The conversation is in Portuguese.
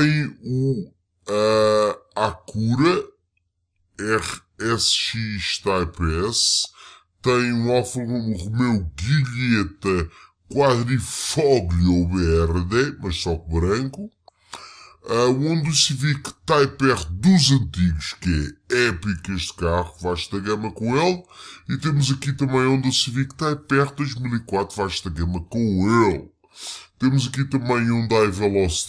tem o uh, Acura RSX Type S, tem um Alfa Romeo Guilheta Quadrifoglio BRD, mas só que branco, uh, ah, um Honda Civic Type R dos antigos, que é épico este carro, vasta gama com ele, e temos aqui também um Honda Civic Type R 2004, vasta gama com ele. Temos aqui também um Hyundai Veloz